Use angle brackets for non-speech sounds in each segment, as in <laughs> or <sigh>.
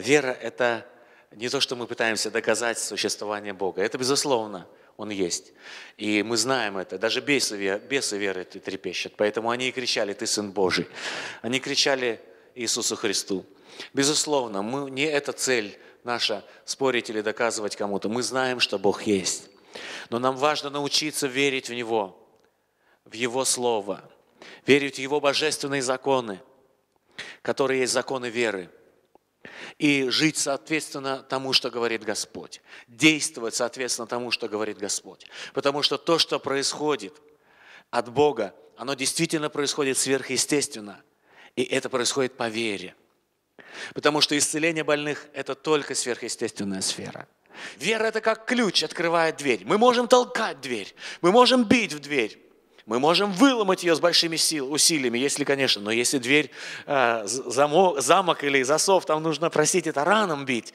Вера – это не то, что мы пытаемся доказать существование Бога. Это, безусловно, Он есть. И мы знаем это. Даже бесы, бесы веры трепещут. Поэтому они и кричали «Ты Сын Божий». Они кричали Иисусу Христу. Безусловно, мы, не эта цель наша – спорить или доказывать кому-то. Мы знаем, что Бог есть. Но нам важно научиться верить в Него, в Его Слово, верить в Его божественные законы, которые есть законы веры – и жить соответственно тому, что говорит Господь, действовать соответственно тому, что говорит Господь. Потому что то, что происходит от Бога, оно действительно происходит сверхъестественно, и это происходит по вере. Потому что исцеление больных – это только сверхъестественная сфера. Вера – это как ключ, открывает дверь. Мы можем толкать дверь, мы можем бить в дверь, мы можем выломать ее с большими сил, усилиями, если, конечно, но если дверь, э, замок, замок или засов, там нужно, это раном бить.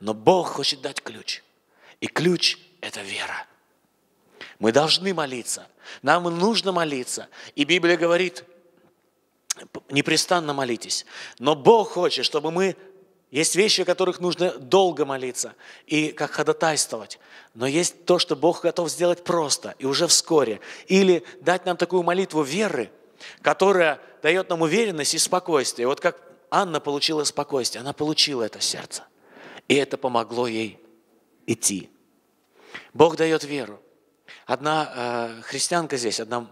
Но Бог хочет дать ключ. И ключ – это вера. Мы должны молиться. Нам нужно молиться. И Библия говорит, непрестанно молитесь. Но Бог хочет, чтобы мы есть вещи, о которых нужно долго молиться и как ходатайствовать. Но есть то, что Бог готов сделать просто и уже вскоре. Или дать нам такую молитву веры, которая дает нам уверенность и спокойствие. Вот как Анна получила спокойствие, она получила это сердце. И это помогло ей идти. Бог дает веру. Одна э, христианка здесь, одна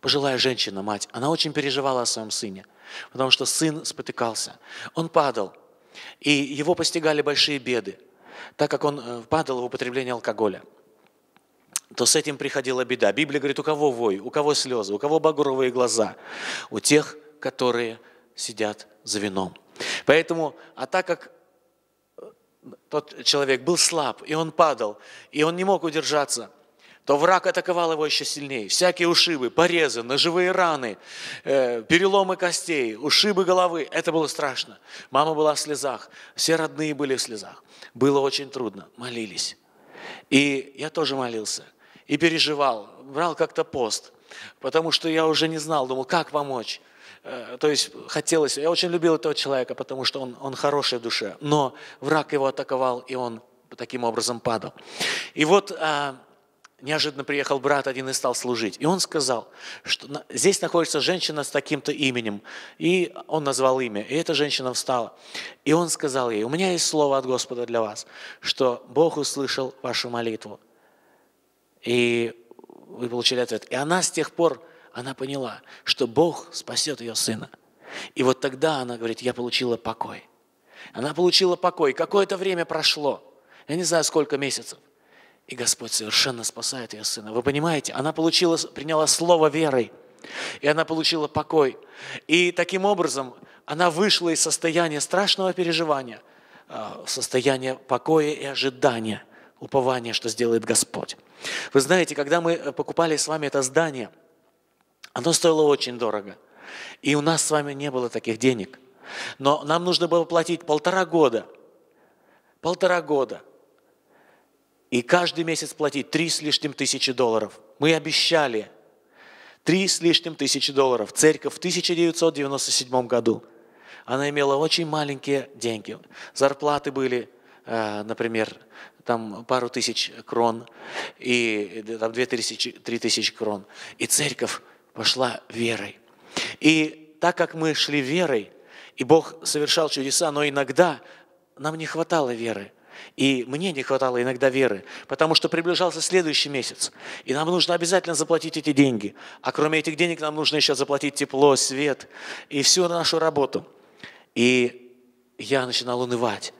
пожилая женщина, мать, она очень переживала о своем сыне, потому что сын спотыкался. Он падал, и его постигали большие беды, так как он э, падал в употребление алкоголя то с этим приходила беда. Библия говорит, у кого вой, у кого слезы, у кого багровые глаза? У тех, которые сидят за вином. Поэтому, а так как э, тот человек был слаб, и он падал, и он не мог удержаться, то враг атаковал его еще сильнее. Всякие ушибы, порезы, ножевые раны, э, переломы костей, ушибы головы. Это было страшно. Мама была в слезах, все родные были в слезах. Было очень трудно, молились. И я тоже молился, и переживал, брал как-то пост, потому что я уже не знал, думал, как помочь. Э, то есть хотелось, я очень любил этого человека, потому что он, он хороший в душе, но враг его атаковал, и он таким образом падал. И вот а, неожиданно приехал брат один и стал служить. И он сказал, что здесь находится женщина с таким-то именем. И он назвал имя, и эта женщина встала. И он сказал ей, у меня есть слово от Господа для вас, что Бог услышал вашу молитву. И вы получили ответ. И она с тех пор, она поняла, что Бог спасет ее сына. И вот тогда она говорит, я получила покой. Она получила покой. Какое-то время прошло. Я не знаю, сколько месяцев. И Господь совершенно спасает ее сына. Вы понимаете, она получила, приняла слово верой, и она получила покой. И таким образом она вышла из состояния страшного переживания в а, состояние покоя и ожидания, упования, что сделает Господь. Вы знаете, когда мы э, покупали с вами это здание, оно стоило очень дорого. И у нас с вами не было таких денег. Но нам нужно было платить полтора года. Полтора года – и каждый месяц платить три с лишним тысячи долларов. Мы обещали три с лишним тысячи долларов. Церковь в 1997 году, она имела очень маленькие деньги. Зарплаты были, э, например, там пару тысяч крон и э, там две тысячи, три тысячи крон. И церковь пошла верой. И так как мы шли верой, и Бог совершал чудеса, но иногда нам не хватало веры. И мне не хватало иногда веры, потому что приближался следующий месяц, и нам нужно обязательно заплатить эти деньги. А кроме этих денег нам нужно еще заплатить тепло, свет и всю нашу работу. И я начинал унывать.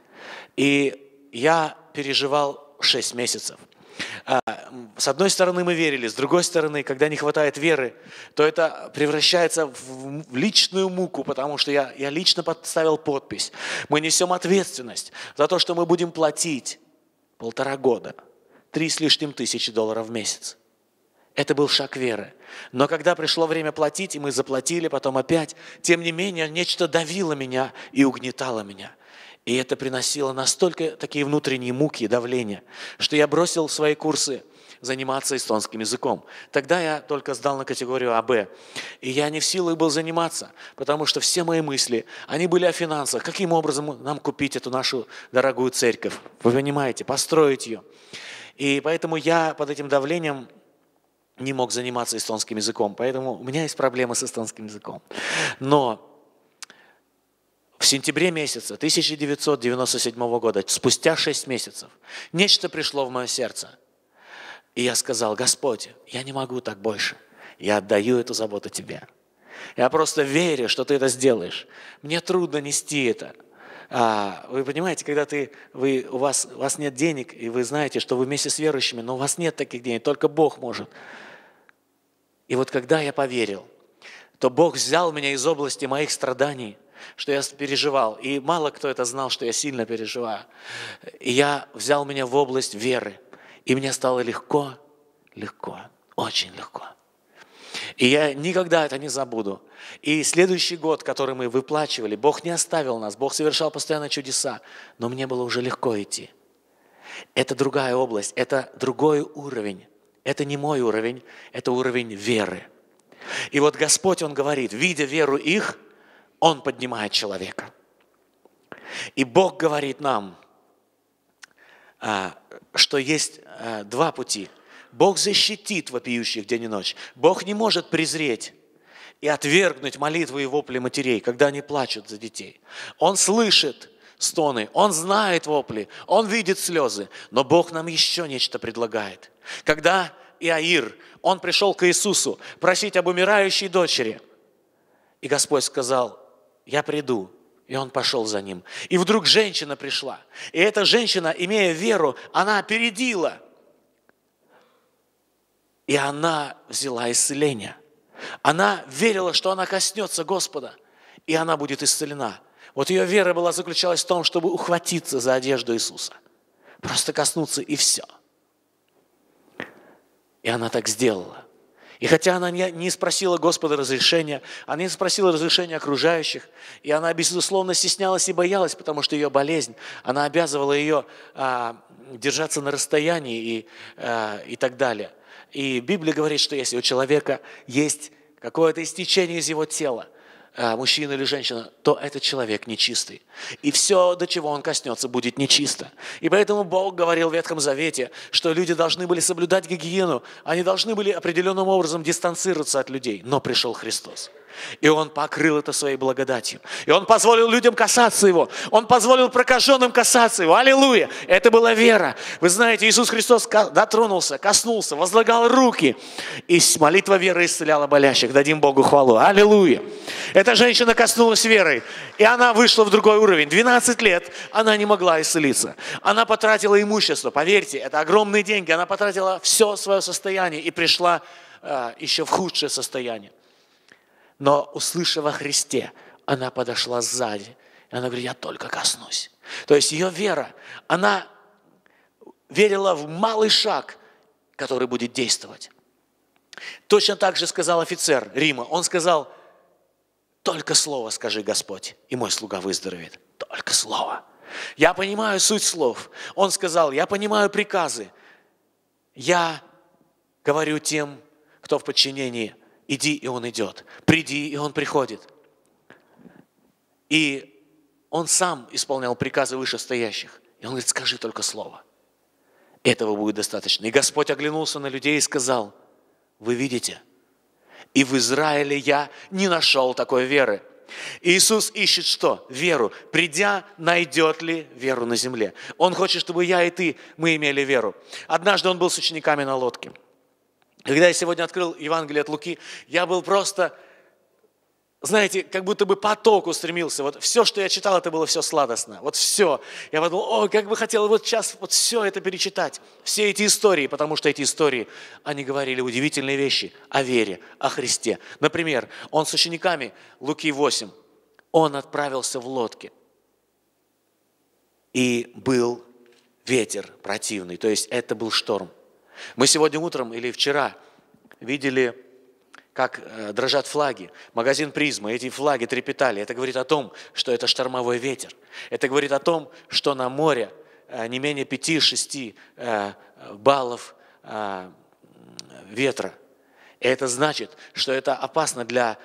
И я переживал 6 месяцев – а, с одной стороны мы верили, с другой стороны, когда не хватает веры, то это превращается в личную муку, потому что я, я лично подставил подпись. Мы несем ответственность за то, что мы будем платить полтора года, три с лишним тысячи долларов в месяц. Это был шаг веры. Но когда пришло время платить, и мы заплатили, потом опять, тем не менее, нечто давило меня и угнетало меня – и это приносило настолько такие внутренние муки и давления, что я бросил свои курсы заниматься эстонским языком. Тогда я только сдал на категорию АБ. И я не в силах был заниматься, потому что все мои мысли, они были о финансах. Каким образом нам купить эту нашу дорогую церковь? Вы понимаете, построить ее. И поэтому я под этим давлением не мог заниматься эстонским языком, поэтому у меня есть проблемы с эстонским языком. Но в сентябре месяца 1997 года, спустя 6 месяцев, нечто пришло в мое сердце. И я сказал, Господь, я не могу так больше. Я отдаю эту заботу Тебе. Я просто верю, что Ты это сделаешь. Мне трудно нести это. А, вы понимаете, когда ты, вы, у, вас, у вас нет денег, и вы знаете, что вы вместе с верующими, но у вас нет таких денег, только Бог может. И вот когда я поверил, то Бог взял меня из области моих страданий – что я переживал. И мало кто это знал, что я сильно переживаю. И я взял меня в область веры. И мне стало легко, легко, очень легко. И я никогда это не забуду. И следующий год, который мы выплачивали, Бог не оставил нас, Бог совершал постоянно чудеса, но мне было уже легко идти. Это другая область, это другой уровень. Это не мой уровень, это уровень веры. И вот Господь, Он говорит, видя веру их, он поднимает человека. И Бог говорит нам, а, что есть а, два пути. Бог защитит вопиющих день и ночь. Бог не может презреть и отвергнуть молитвы и вопли матерей, когда они плачут за детей. Он слышит стоны, Он знает вопли, Он видит слезы, но Бог нам еще нечто предлагает. Когда Иаир, он пришел к Иисусу просить об умирающей дочери, и Господь сказал, я приду. И он пошел за ним. И вдруг женщина пришла. И эта женщина, имея веру, она опередила. И она взяла исцеление. Она верила, что она коснется Господа, и она будет исцелена. Вот ее вера была заключалась в том, чтобы ухватиться за одежду Иисуса. Просто коснуться и все. И она так сделала. И хотя она не спросила Господа разрешения, она не спросила разрешения окружающих, и она, безусловно, стеснялась и боялась, потому что ее болезнь, она обязывала ее а, держаться на расстоянии и, а, и так далее. И Библия говорит, что если у человека есть какое-то истечение из его тела, Э, мужчина или женщина, то этот человек нечистый. И все, до чего он коснется, будет нечисто. И поэтому Бог говорил в Ветхом Завете, что люди должны были соблюдать гигиену, они должны были определенным образом дистанцироваться от людей. Но пришел Христос. И Он покрыл это своей благодатью. И Он позволил людям касаться Его. Он позволил прокаженным касаться Его. Аллилуйя! Это была вера. Вы знаете, Иисус Христос дотронулся, коснулся, возлагал руки. И молитва веры исцеляла болящих. Дадим Богу хвалу. Аллилуйя! Эта женщина коснулась верой. И она вышла в другой уровень. 12 лет она не могла исцелиться. Она потратила имущество. Поверьте, это огромные деньги. Она потратила все свое состояние и пришла э, еще в худшее состояние но, услышав о Христе, она подошла сзади. И она говорит, я только коснусь. То есть ее вера, она верила в малый шаг, который будет действовать. Точно так же сказал офицер Рима. Он сказал, только слово скажи, Господь, и мой слуга выздоровеет. Только слово. Я понимаю суть слов. Он сказал, я понимаю приказы. Я говорю тем, кто в подчинении – Иди, и он идет. Приди, и он приходит. И он сам исполнял приказы вышестоящих. И он говорит, скажи только слово. Этого будет достаточно. И Господь оглянулся на людей и сказал, вы видите, и в Израиле я не нашел такой веры. Иисус ищет что? Веру. Придя, найдет ли веру на земле? Он хочет, чтобы я и ты, мы имели веру. Однажды он был с учениками на лодке – когда я сегодня открыл Евангелие от Луки, я был просто, знаете, как будто бы поток устремился. Вот все, что я читал, это было все сладостно. Вот все. Я подумал, о, как бы хотел вот сейчас вот все это перечитать. Все эти истории, потому что эти истории, они говорили удивительные вещи о вере, о Христе. Например, он с учениками, Луки 8, он отправился в лодке. И был ветер противный, то есть это был шторм. Мы сегодня утром или вчера видели, как э, дрожат флаги. Магазин «Призма», эти флаги трепетали. Это говорит о том, что это штормовой ветер. Это говорит о том, что на море э, не менее 5-6 э, баллов ветра. это значит, что это опасно для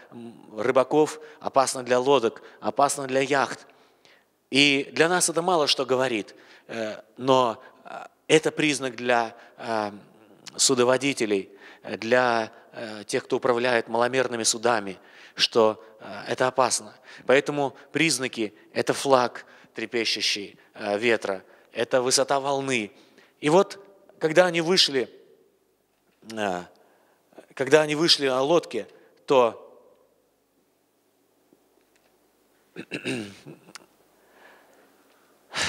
рыбаков, опасно для лодок, опасно для яхт. И для нас это мало что говорит, но это признак для эм, судоводителей, для э, тех, кто управляет маломерными судами, что э, это опасно. Поэтому признаки – это флаг, трепещущий э, ветра, это высота волны. И вот, когда они вышли, когда они вышли на лодке, то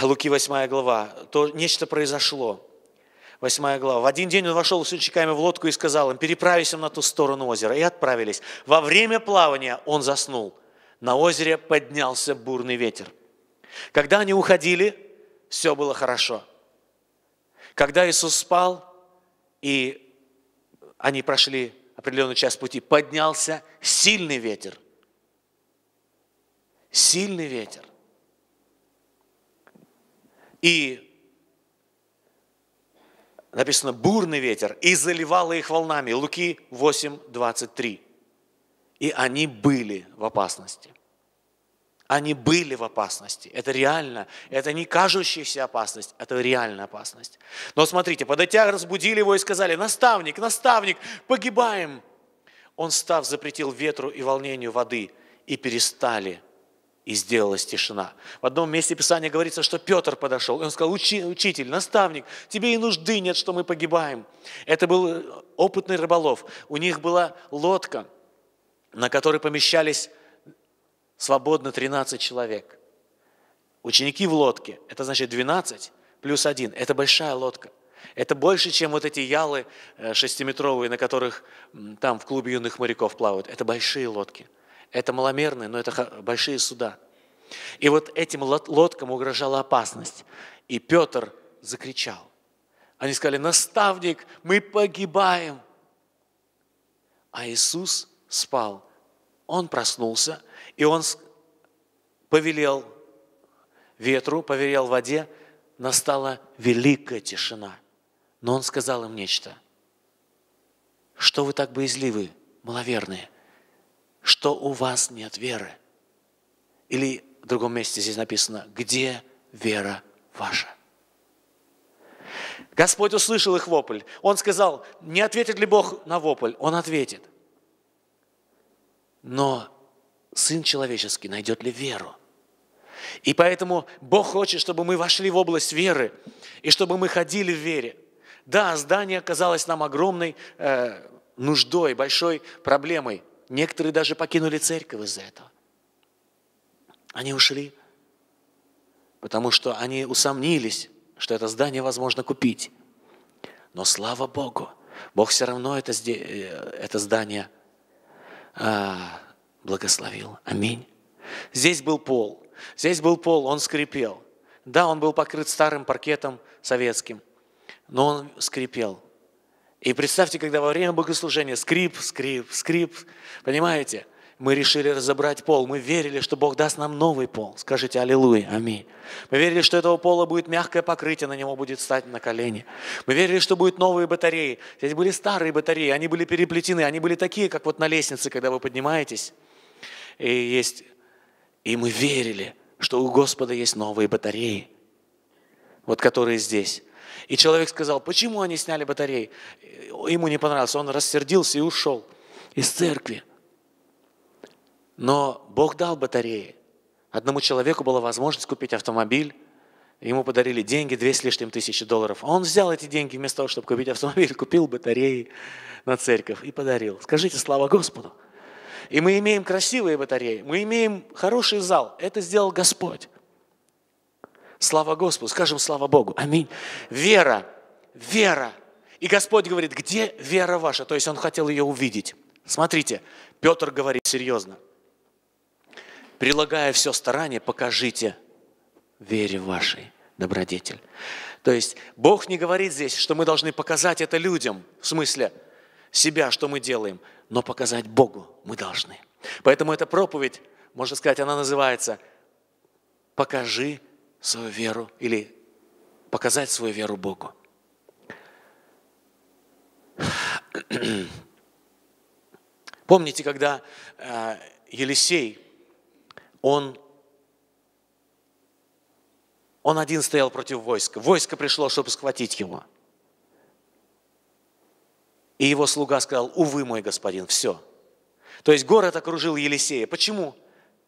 Луки 8 глава, то нечто произошло. 8 глава. «В один день он вошел с учениками в лодку и сказал им, переправись им на ту сторону озера». И отправились. Во время плавания он заснул. На озере поднялся бурный ветер. Когда они уходили, все было хорошо. Когда Иисус спал, и они прошли определенную часть пути, поднялся сильный ветер. Сильный ветер. И написано бурный ветер, и заливало их волнами. Луки 8, 23. И они были в опасности. Они были в опасности. Это реально. Это не кажущаяся опасность, это реальная опасность. Но смотрите, подойдя, разбудили его и сказали, наставник, наставник, погибаем. Он, став, запретил ветру и волнению воды, и перестали и сделалась тишина. В одном месте Писания говорится, что Петр подошел, и он сказал, Учи, учитель, наставник, тебе и нужды нет, что мы погибаем. Это был э, опытный рыболов. У них была лодка, на которой помещались свободно 13 человек. Ученики в лодке, это значит 12 плюс 1, это большая лодка. Это больше, чем вот эти ялы э, шестиметровые, на которых там в клубе юных моряков плавают. Это большие лодки – это маломерные, но это большие суда. И вот этим лодкам угрожала опасность. И Петр закричал. Они сказали, наставник, мы погибаем. А Иисус спал. Он проснулся, и он повелел ветру, повелел воде, настала великая тишина. Но он сказал им нечто. Что вы так боязливы, маловерные? что у вас нет веры. Или в другом месте здесь написано, где вера ваша? Господь услышал их вопль. Он сказал, не ответит ли Бог на вопль? Он ответит. Но Сын Человеческий найдет ли веру? И поэтому Бог хочет, чтобы мы вошли в область веры и чтобы мы ходили в вере. Да, здание оказалось нам огромной э, нуждой, большой проблемой. Некоторые даже покинули церковь из-за этого. Они ушли, потому что они усомнились, что это здание возможно купить. Но слава Богу, Бог все равно это, э, это здание а, благословил. Аминь. Здесь был пол. Здесь был пол, он скрипел. Да, он был покрыт старым паркетом советским, но он скрипел. И представьте, когда во время богослужения скрип, скрип, скрип, понимаете, мы решили разобрать пол, мы верили, что Бог даст нам новый пол. Скажите «Аллилуйя», «Аминь». Мы верили, что этого пола будет мягкое покрытие, на него будет стать на колени. Мы верили, что будут новые батареи. Здесь были старые батареи, они были переплетены, они были такие, как вот на лестнице, когда вы поднимаетесь. И есть... И мы верили, что у Господа есть новые батареи, вот которые здесь. И человек сказал, почему они сняли батареи? Ему не понравилось, он рассердился и ушел из церкви. Но Бог дал батареи. Одному человеку была возможность купить автомобиль, Ему подарили деньги, две с лишним тысячи долларов. А он взял эти деньги вместо того, чтобы купить автомобиль, купил батареи на церковь и подарил. Скажите слава Господу. И мы имеем красивые батареи, мы имеем хороший зал. Это сделал Господь. Слава Господу. Скажем слава Богу. Аминь. Вера. Вера. И Господь говорит, где вера ваша? То есть он хотел ее увидеть. Смотрите, Петр говорит серьезно. Прилагая все старание, покажите вере вашей добродетель. То есть Бог не говорит здесь, что мы должны показать это людям, в смысле себя, что мы делаем, но показать Богу мы должны. Поэтому эта проповедь, можно сказать, она называется «Покажи свою веру или показать свою веру Богу. <clears throat> Помните, когда э, Елисей, он, он один стоял против войска. Войско пришло, чтобы схватить его. И его слуга сказал, увы, мой господин, все. То есть город окружил Елисея. Почему?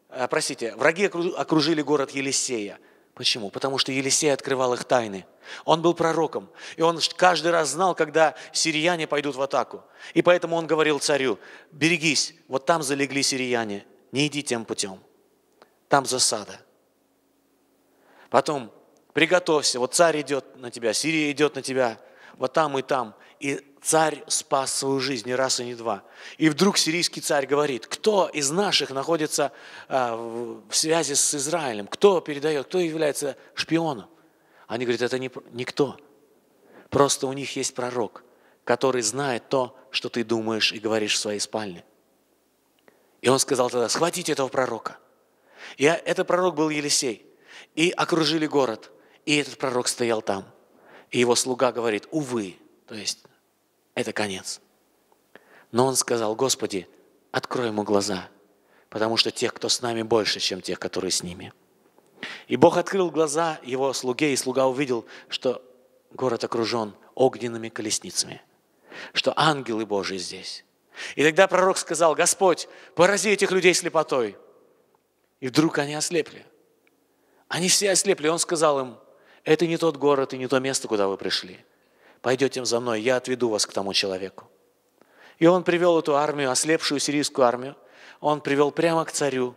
Э, простите, враги окружили город Елисея – Почему? Потому что Елисей открывал их тайны. Он был пророком, и он каждый раз знал, когда сирияне пойдут в атаку. И поэтому он говорил царю, берегись, вот там залегли сирияне, не иди тем путем. Там засада. Потом, приготовься, вот царь идет на тебя, Сирия идет на тебя, вот там и там. И царь спас свою жизнь не раз и не два. И вдруг сирийский царь говорит, кто из наших находится а, в связи с Израилем, кто передает, кто является шпионом. Они говорят, это не, никто. Просто у них есть пророк, который знает то, что ты думаешь и говоришь в своей спальне. И он сказал тогда, схватите этого пророка. И а, этот пророк был Елисей. И окружили город. И этот пророк стоял там. И его слуга говорит, увы, то есть это конец. Но он сказал, Господи, открой ему глаза, потому что тех, кто с нами, больше, чем тех, которые с ними. И Бог открыл глаза его слуге, и слуга увидел, что город окружен огненными колесницами, что ангелы Божии здесь. И тогда пророк сказал, Господь, порази этих людей слепотой. И вдруг они ослепли. Они все ослепли. Он сказал им, это не тот город и не то место, куда вы пришли. Пойдете за мной, я отведу вас к тому человеку. И он привел эту армию, ослепшую сирийскую армию, он привел прямо к царю,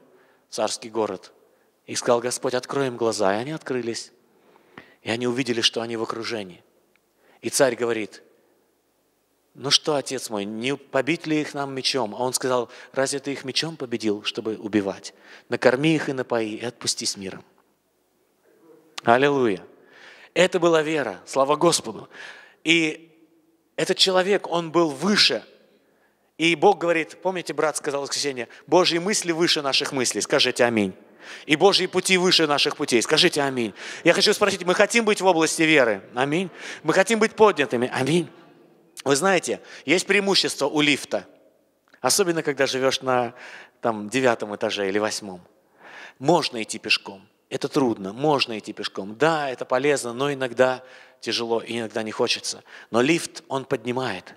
царский город, и сказал, Господь, откроем глаза. И они открылись. И они увидели, что они в окружении. И царь говорит, ну что, отец мой, не побить ли их нам мечом? А он сказал, разве ты их мечом победил, чтобы убивать? Накорми их и напои, и отпусти с миром. Аллилуйя. Это была вера, слава Господу. И этот человек, он был выше. И Бог говорит, помните, брат сказал в воскресенье, Божьи мысли выше наших мыслей, скажите аминь. И Божьи пути выше наших путей. Скажите аминь. Я хочу спросить, мы хотим быть в области веры? Аминь. Мы хотим быть поднятыми? Аминь. Вы знаете, есть преимущество у лифта. Особенно, когда живешь на там, девятом этаже или восьмом. Можно идти пешком это трудно, можно идти пешком. Да, это полезно, но иногда тяжело и иногда не хочется. Но лифт, он поднимает.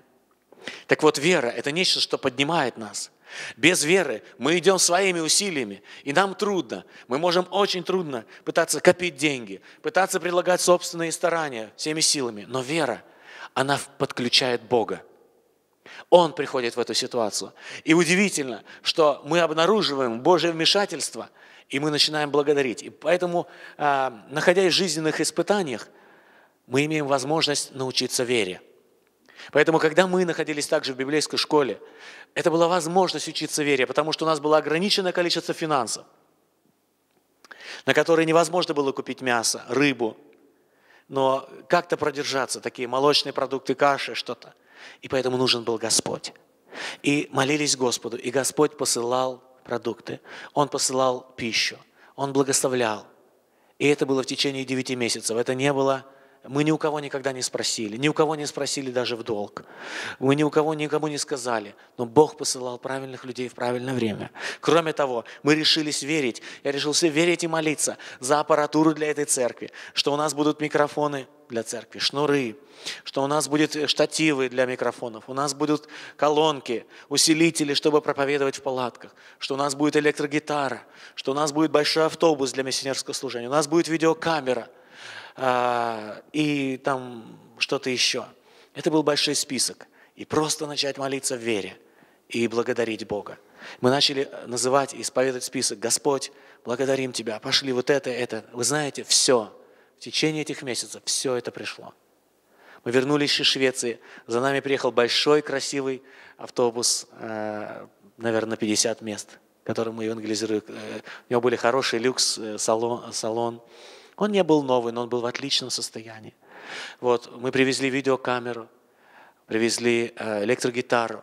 Так вот, вера – это нечто, что поднимает нас. Без веры мы идем своими усилиями, и нам трудно. Мы можем очень трудно пытаться копить деньги, пытаться предлагать собственные старания всеми силами. Но вера, она подключает Бога. Он приходит в эту ситуацию. И удивительно, что мы обнаруживаем Божье вмешательство – и мы начинаем благодарить. И поэтому, а, находясь в жизненных испытаниях, мы имеем возможность научиться вере. Поэтому, когда мы находились также в библейской школе, это была возможность учиться вере, потому что у нас было ограниченное количество финансов, на которые невозможно было купить мясо, рыбу, но как-то продержаться, такие молочные продукты, каши, что-то. И поэтому нужен был Господь. И молились Господу, и Господь посылал продукты, Он посылал пищу, Он благословлял. И это было в течение 9 месяцев. Это не было мы ни у кого никогда не спросили, ни у кого не спросили даже в долг. Мы ни у кого никому не сказали, но Бог посылал правильных людей в правильное время. Кроме того, мы решились верить. Я решился верить и молиться за аппаратуру для этой церкви, что у нас будут микрофоны, для церкви, шнуры, что у нас будет э, штативы для микрофонов, у нас будут колонки, усилители, чтобы проповедовать в палатках, что у нас будет электрогитара, что у нас будет большой автобус для миссионерского служения, у нас будет видеокамера э, и там что-то еще. Это был большой список. И просто начать молиться в вере и благодарить Бога. Мы начали э, называть и исповедовать список. Господь, благодарим Тебя, пошли вот это, это. Вы знаете, все течение этих месяцев все это пришло. Мы вернулись из Швеции. За нами приехал большой, красивый автобус, э, наверное, 50 мест, которым мы евангелизируем. Э, у него были хороший люкс, э, салон, салон. Он не был новый, но он был в отличном состоянии. Вот, мы привезли видеокамеру, привезли электрогитару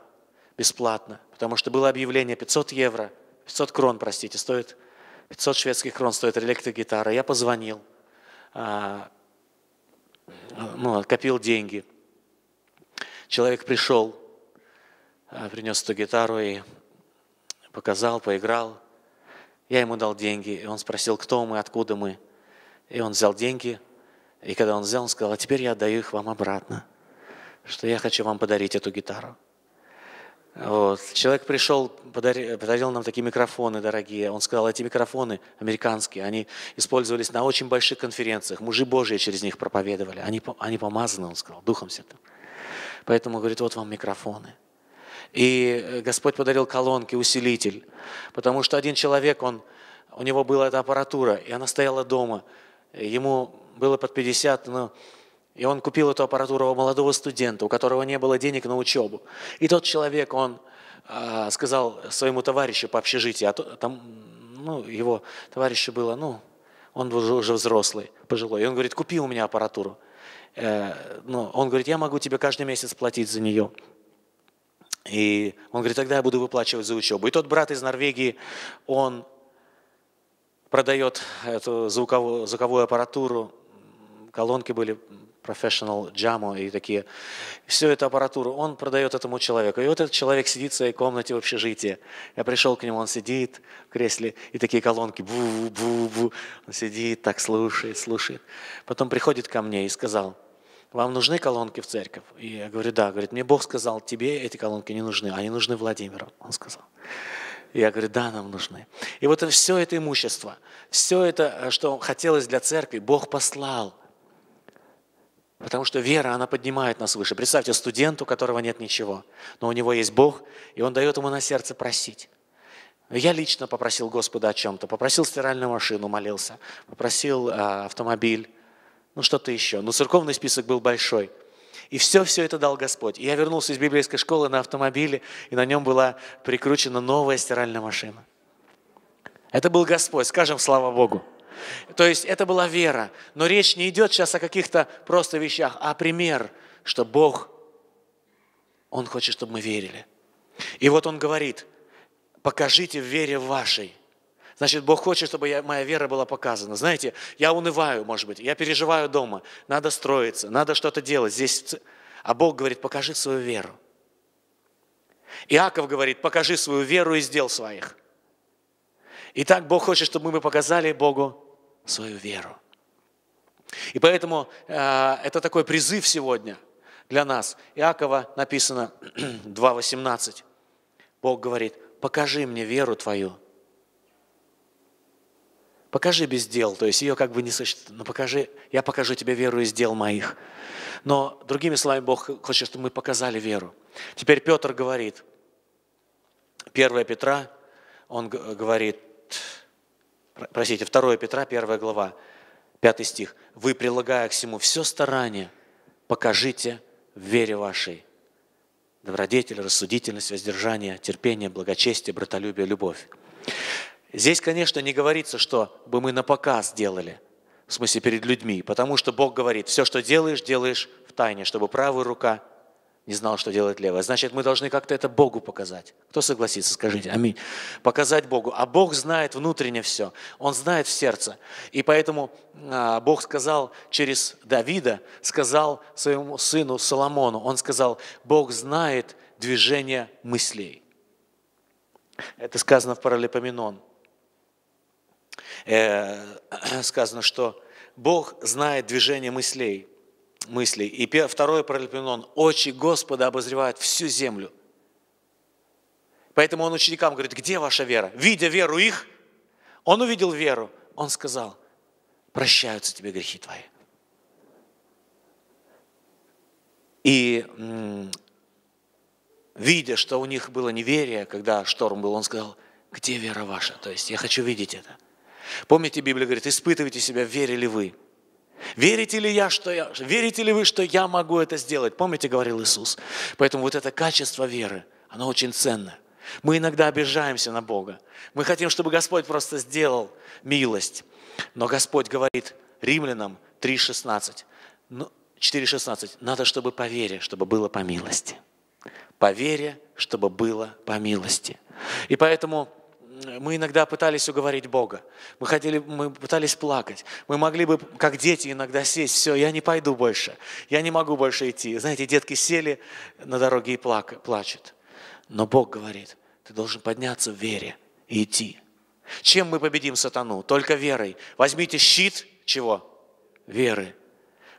бесплатно, потому что было объявление 500 евро, 500 крон, простите, стоит, 500 шведских крон стоит электрогитара. Я позвонил, а, ну, копил деньги. Человек пришел, а, принес эту гитару и показал, поиграл. Я ему дал деньги, и он спросил, кто мы, откуда мы. И он взял деньги, и когда он взял, он сказал, а теперь я отдаю их вам обратно, что я хочу вам подарить эту гитару. Вот. Человек пришел, подарил, подарил нам такие микрофоны дорогие. Он сказал, эти микрофоны американские, они использовались на очень больших конференциях. Мужи Божьи через них проповедовали. Они, они помазаны, он сказал, Духом Святым. Поэтому, говорит, вот вам микрофоны. И э, Господь подарил колонки, усилитель. Потому что один человек, он, у него была эта аппаратура, и она стояла дома. Ему было под 50, но и он купил эту аппаратуру у молодого студента, у которого не было денег на учебу. И тот человек, он э, сказал своему товарищу по общежитию, а то, там, ну, его товарищу было, ну, он был уже взрослый, пожилой. И он говорит, купи у меня аппаратуру. Э, ну, он говорит, я могу тебе каждый месяц платить за нее. И он говорит, тогда я буду выплачивать за учебу. И тот брат из Норвегии, он продает эту звуковую, звуковую аппаратуру, колонки были Professional джаму и такие, всю эту аппаратуру, он продает этому человеку. И вот этот человек сидит в своей комнате в общежитии. Я пришел к нему, он сидит в кресле, и такие колонки, бу-бу-бу. Он сидит, так слушает, слушает. Потом приходит ко мне и сказал, вам нужны колонки в церковь? И я говорю, да. Говорит, мне Бог сказал, тебе эти колонки не нужны, они нужны Владимиру, он сказал. я говорю, да, нам нужны. И вот все это имущество, все это, э, что хотелось для церкви, Бог послал Потому что вера, она поднимает нас выше. Представьте студенту, у которого нет ничего, но у него есть Бог, и он дает ему на сердце просить. Я лично попросил Господа о чем-то. Попросил стиральную машину, молился. Попросил э, автомобиль. Ну, что-то еще. Но церковный список был большой. И все-все это дал Господь. И я вернулся из библейской школы на автомобиле, и на нем была прикручена новая стиральная машина. Это был Господь. Скажем, слава Богу. То есть это была вера. Но речь не идет сейчас о каких-то просто вещах, а пример, что Бог, Он хочет, чтобы мы верили. И вот Он говорит, покажите в вере вашей. Значит, Бог хочет, чтобы я, моя вера была показана. Знаете, я унываю, может быть, я переживаю дома, надо строиться, надо что-то делать. Здесь... А Бог говорит, покажи свою веру. Иаков говорит, покажи свою веру из дел своих. И так Бог хочет, чтобы мы показали Богу свою веру. И поэтому э, это такой призыв сегодня для нас. Иакова написано 2.18. <clears throat> Бог говорит, покажи мне веру твою. Покажи без дел, то есть ее как бы не существует, но ну, покажи, я покажу тебе веру из дел моих. Но другими словами, Бог хочет, чтобы мы показали веру. Теперь Петр говорит, 1 Петра, он говорит, простите, 2 Петра, 1 глава, 5 стих. «Вы, прилагая к всему все старание, покажите в вере вашей добродетель, рассудительность, воздержание, терпение, благочестие, братолюбие, любовь». Здесь, конечно, не говорится, что бы мы на показ делали, в смысле перед людьми, потому что Бог говорит, все, что делаешь, делаешь в тайне, чтобы правая рука не знал, что делать левое. Значит, мы должны как-то это Богу показать. Кто согласится, скажите, аминь. Показать Богу. А Бог знает внутренне все. Он знает в сердце. И поэтому а, Бог сказал через Давида, сказал своему сыну Соломону, он сказал, Бог знает движение мыслей. Это сказано в Паралипоменон. Э, <clears throat> сказано, что Бог знает движение мыслей мыслей. И второе пролепенон. Очи Господа обозревают всю землю. Поэтому он ученикам говорит, где ваша вера? Видя веру их, он увидел веру. Он сказал, прощаются тебе грехи твои. И видя, что у них было неверие, когда шторм был, он сказал, где вера ваша? То есть я хочу видеть это. Помните, Библия говорит, испытывайте себя, верили вы. Верите ли, я, что я, верите ли вы, что я могу это сделать? Помните, говорил Иисус. Поэтому вот это качество веры, оно очень ценно. Мы иногда обижаемся на Бога. Мы хотим, чтобы Господь просто сделал милость. Но Господь говорит римлянам 3.16, 4.16, ну, надо, чтобы по вере, чтобы было по милости. По вере, чтобы было по милости. И поэтому мы иногда пытались уговорить Бога. Мы, хотели, мы пытались плакать. Мы могли бы, как дети, иногда сесть. Все, я не пойду больше. Я не могу больше идти. Знаете, детки сели на дороге и плак, плачут. Но Бог говорит, ты должен подняться в вере и идти. Чем мы победим сатану? Только верой. Возьмите щит чего? Веры,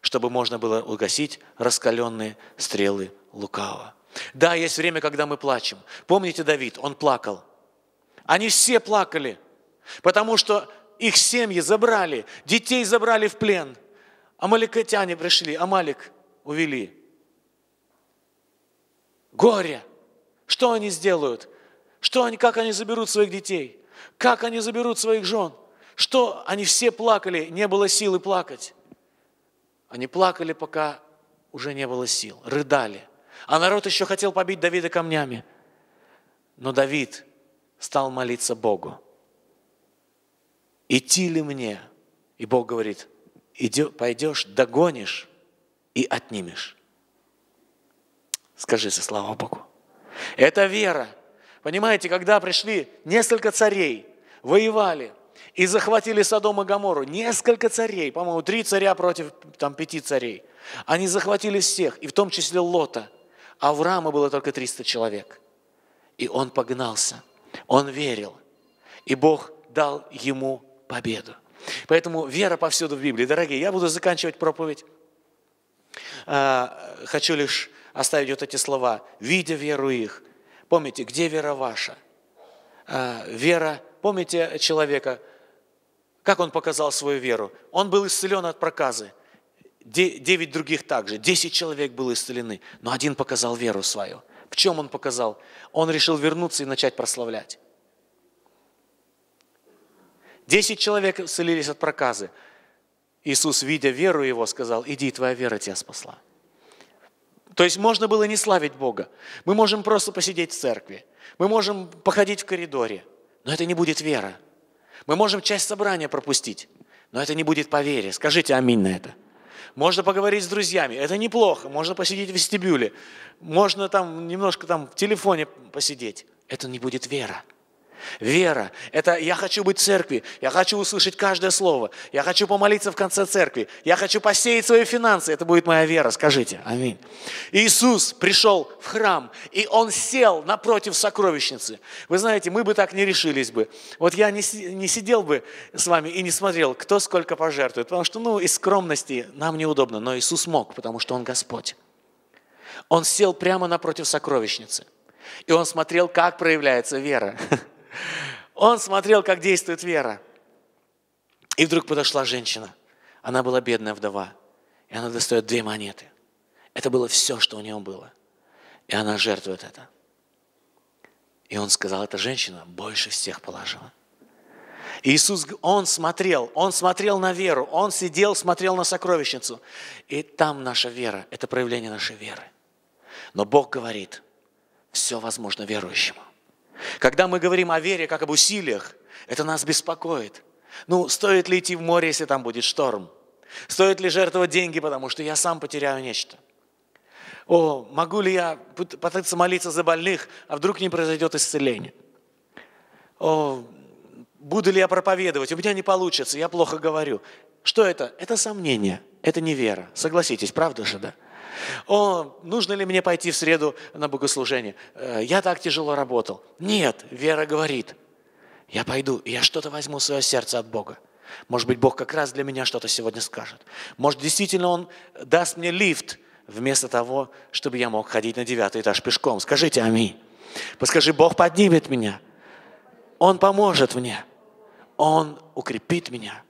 чтобы можно было угасить раскаленные стрелы лукава. Да, есть время, когда мы плачем. Помните Давид, он плакал – они все плакали, потому что их семьи забрали, детей забрали в плен. Амаликотяне пришли, Амалик увели. Горе! Что они сделают? Что они, как они заберут своих детей? Как они заберут своих жен? Что они все плакали, не было силы плакать. Они плакали, пока уже не было сил, рыдали. А народ еще хотел побить Давида камнями. Но Давид стал молиться Богу. Идти ли мне? И Бог говорит, пойдешь, догонишь и отнимешь. Скажите, слава Богу. Это вера. Понимаете, когда пришли несколько царей, воевали и захватили Содом и Гамору, несколько царей, по-моему, три царя против там, пяти царей, они захватили всех, и в том числе Лота. Авраама было только 300 человек. И он погнался – он верил, и Бог дал ему победу. Поэтому вера повсюду в Библии. Дорогие, я буду заканчивать проповедь. А, хочу лишь оставить вот эти слова. «Видя веру их». Помните, где вера ваша? А, вера, помните человека, как он показал свою веру? Он был исцелен от проказы. Девять других также. Десять человек было исцелены. Но один показал веру свою – в чем он показал? Он решил вернуться и начать прославлять. Десять человек исцелились от проказы. Иисус, видя веру его, сказал, иди, твоя вера тебя спасла. То есть можно было не славить Бога. Мы можем просто посидеть в церкви. Мы можем походить в коридоре. Но это не будет вера. Мы можем часть собрания пропустить. Но это не будет по вере. Скажите аминь на это. Можно поговорить с друзьями. Это неплохо. Можно посидеть в вестибюле. Можно там немножко там в телефоне посидеть. Это не будет вера. Вера – это я хочу быть в церкви, я хочу услышать каждое слово, я хочу помолиться в конце церкви, я хочу посеять свои финансы, это будет моя вера, скажите. Аминь. Иисус пришел в храм, и Он сел напротив сокровищницы. Вы знаете, мы бы так не решились бы. Вот я не, не сидел бы с вами и не смотрел, кто сколько пожертвует, потому что, ну, из скромности нам неудобно, но Иисус мог, потому что Он Господь. Он сел прямо напротив сокровищницы. И он смотрел, как проявляется вера. <laughs> Он смотрел, как действует вера. И вдруг подошла женщина. Она была бедная вдова. И она достает две монеты. Это было все, что у нее было. И она жертвует это. И он сказал, эта женщина больше всех положила. Иисус, он смотрел, он смотрел на веру, он сидел, смотрел на сокровищницу. И там наша вера, это проявление нашей веры. Но Бог говорит, все возможно верующему. Когда мы говорим о вере как об усилиях, это нас беспокоит. Ну, стоит ли идти в море, если там будет шторм? Стоит ли жертвовать деньги, потому что я сам потеряю нечто? О, могу ли я пытаться молиться за больных, а вдруг не произойдет исцеление? О, буду ли я проповедовать, у меня не получится, я плохо говорю. Что это? Это сомнение, это не вера. Согласитесь, правда же, да? О, нужно ли мне пойти в среду на богослужение? Э, я так тяжело работал. Нет, вера говорит, я пойду, и я что-то возьму в свое сердце от Бога. Может быть, Бог как раз для меня что-то сегодня скажет. Может, действительно Он даст мне лифт, вместо того, чтобы я мог ходить на девятый этаж пешком. Скажите аминь. Поскажи, Бог поднимет меня. Он поможет мне. Он укрепит меня.